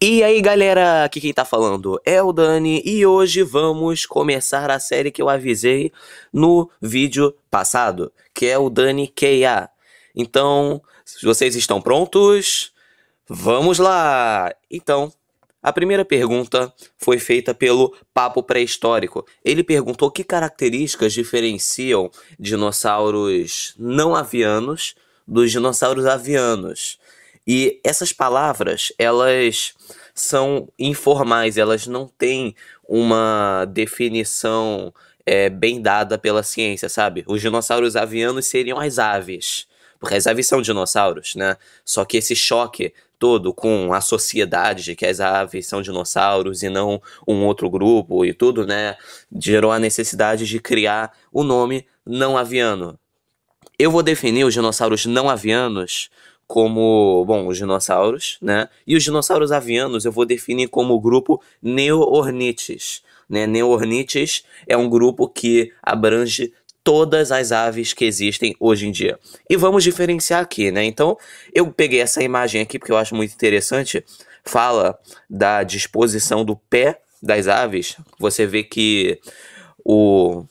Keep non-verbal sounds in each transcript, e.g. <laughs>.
E aí galera, aqui quem tá falando é o Dani e hoje vamos começar a série que eu avisei no vídeo passado, que é o Dani KA. Então, se vocês estão prontos, vamos lá! Então, a primeira pergunta foi feita pelo Papo Pré-Histórico. Ele perguntou que características diferenciam dinossauros não avianos dos dinossauros avianos. E essas palavras, elas são informais, elas não têm uma definição é, bem dada pela ciência, sabe? Os dinossauros avianos seriam as aves, porque as aves são dinossauros, né? Só que esse choque todo com a sociedade de que as aves são dinossauros e não um outro grupo e tudo, né? Gerou a necessidade de criar o nome não aviano. Eu vou definir os dinossauros não avianos como, bom, os dinossauros, né? E os dinossauros avianos eu vou definir como o grupo Neornites. Né? Neoornites é um grupo que abrange todas as aves que existem hoje em dia. E vamos diferenciar aqui, né? Então, eu peguei essa imagem aqui porque eu acho muito interessante. Fala da disposição do pé das aves. Você vê que o,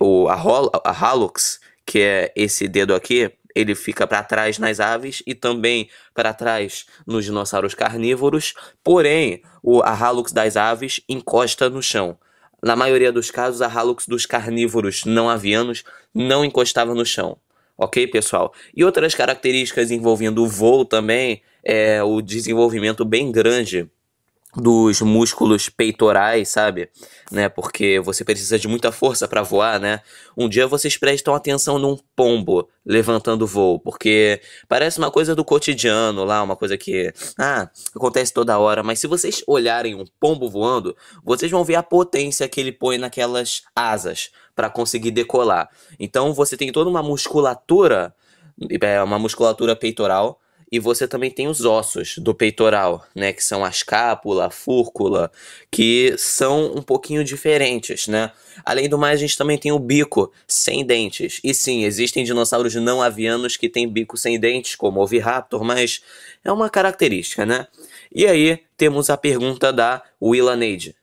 o a, a Halux, que é esse dedo aqui, ele fica para trás nas aves e também para trás nos dinossauros carnívoros, porém o, a Halux das aves encosta no chão. Na maioria dos casos, a Halux dos carnívoros não avianos não encostava no chão. Ok, pessoal? E outras características envolvendo o voo também é o desenvolvimento bem grande dos músculos peitorais, sabe? Né? Porque você precisa de muita força para voar, né? Um dia vocês prestam atenção num pombo levantando voo, porque parece uma coisa do cotidiano lá, uma coisa que, ah, acontece toda hora, mas se vocês olharem um pombo voando, vocês vão ver a potência que ele põe naquelas asas para conseguir decolar. Então você tem toda uma musculatura, é, uma musculatura peitoral e você também tem os ossos do peitoral, né? Que são a escápula, a fúrcula, que são um pouquinho diferentes, né? Além do mais, a gente também tem o bico sem dentes. E sim, existem dinossauros não avianos que têm bico sem dentes, como o Oviraptor, mas é uma característica, né? E aí temos a pergunta da Willa Neide.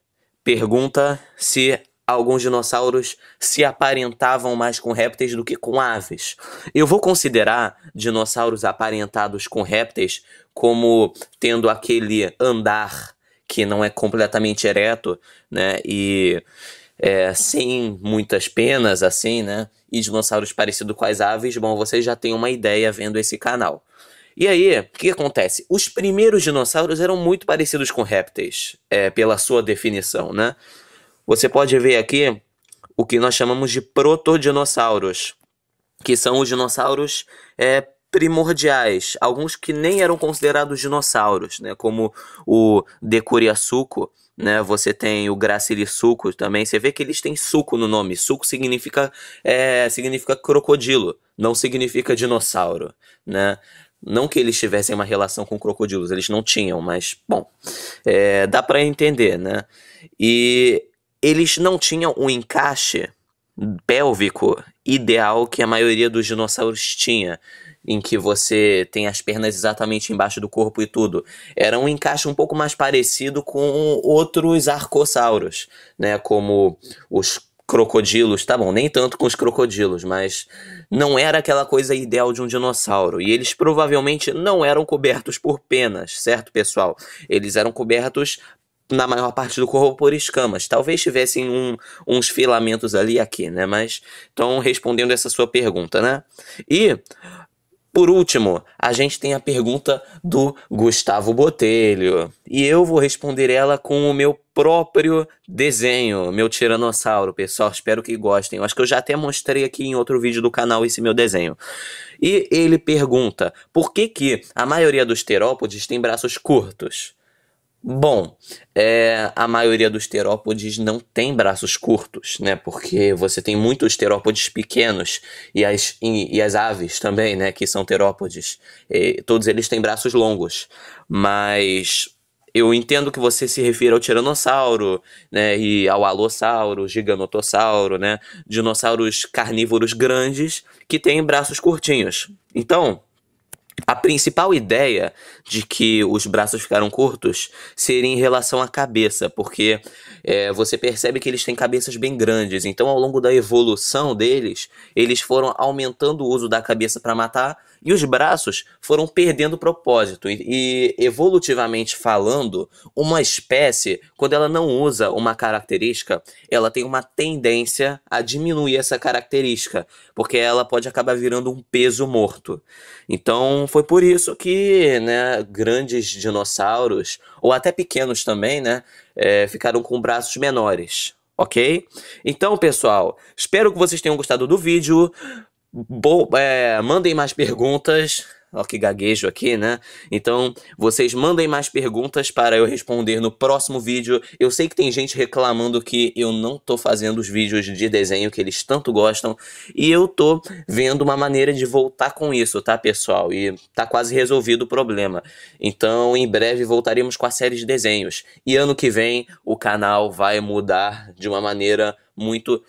Pergunta se alguns dinossauros se aparentavam mais com répteis do que com aves. Eu vou considerar dinossauros aparentados com répteis como tendo aquele andar que não é completamente ereto, né? E é, sem muitas penas, assim, né? E dinossauros parecidos com as aves. Bom, vocês já têm uma ideia vendo esse canal. E aí, o que acontece? Os primeiros dinossauros eram muito parecidos com répteis, é, pela sua definição, né? Você pode ver aqui o que nós chamamos de protodinossauros, que são os dinossauros é, primordiais, alguns que nem eram considerados dinossauros, né? como o Decuriaçuco, né? Você tem o Gracilisuco também. Você vê que eles têm suco no nome. Suco significa é, significa crocodilo, não significa dinossauro, né? Não que eles tivessem uma relação com crocodilos, eles não tinham, mas bom, é, dá para entender, né? E eles não tinham um encaixe pélvico ideal que a maioria dos dinossauros tinha, em que você tem as pernas exatamente embaixo do corpo e tudo. Era um encaixe um pouco mais parecido com outros arcosauros, né, como os crocodilos, tá bom, nem tanto com os crocodilos, mas não era aquela coisa ideal de um dinossauro. E eles provavelmente não eram cobertos por penas, certo, pessoal? Eles eram cobertos na maior parte do corpo por escamas. Talvez tivessem um, uns filamentos ali aqui, né? Mas estão respondendo essa sua pergunta, né? E por último, a gente tem a pergunta do Gustavo Botelho. E eu vou responder ela com o meu próprio desenho, meu tiranossauro, pessoal. Espero que gostem. Eu acho que eu já até mostrei aqui em outro vídeo do canal esse meu desenho. E ele pergunta: por que, que a maioria dos terópodes tem braços curtos? Bom, é, a maioria dos terópodes não tem braços curtos, né? Porque você tem muitos terópodes pequenos e as, e, e as aves também, né? Que são terópodes. E, todos eles têm braços longos. Mas eu entendo que você se refira ao tiranossauro, né, e ao alossauro, giganotossauro, né, dinossauros carnívoros grandes que têm braços curtinhos. Então, a principal ideia de que os braços ficaram curtos seria em relação à cabeça, porque é, você percebe que eles têm cabeças bem grandes. Então, ao longo da evolução deles, eles foram aumentando o uso da cabeça para matar e os braços foram perdendo propósito. E, e, evolutivamente falando, uma espécie, quando ela não usa uma característica, ela tem uma tendência a diminuir essa característica, porque ela pode acabar virando um peso morto. Então, foi por isso que né, grandes dinossauros, ou até pequenos também, né, é, ficaram com braços menores. Ok? Então, pessoal, espero que vocês tenham gostado do vídeo. Bo é, mandem mais perguntas. Ó, que gaguejo aqui, né? Então, vocês mandem mais perguntas para eu responder no próximo vídeo. Eu sei que tem gente reclamando que eu não tô fazendo os vídeos de desenho que eles tanto gostam. E eu tô vendo uma maneira de voltar com isso, tá, pessoal? E tá quase resolvido o problema. Então, em breve voltaremos com a série de desenhos. E ano que vem, o canal vai mudar de uma maneira muito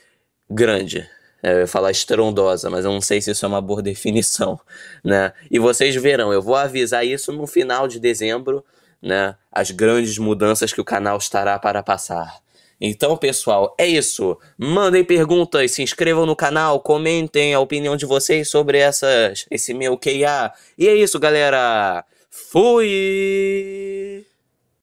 grande. É, eu ia falar estrondosa, mas eu não sei se isso é uma boa <laughs> definição, né? E vocês verão, eu vou avisar isso no final de dezembro, né? As grandes mudanças que o canal estará para passar. Então, pessoal, é isso. Mandem perguntas, se inscrevam no canal, comentem a opinião de vocês sobre essas, esse meu QA. E é isso, galera. Fui!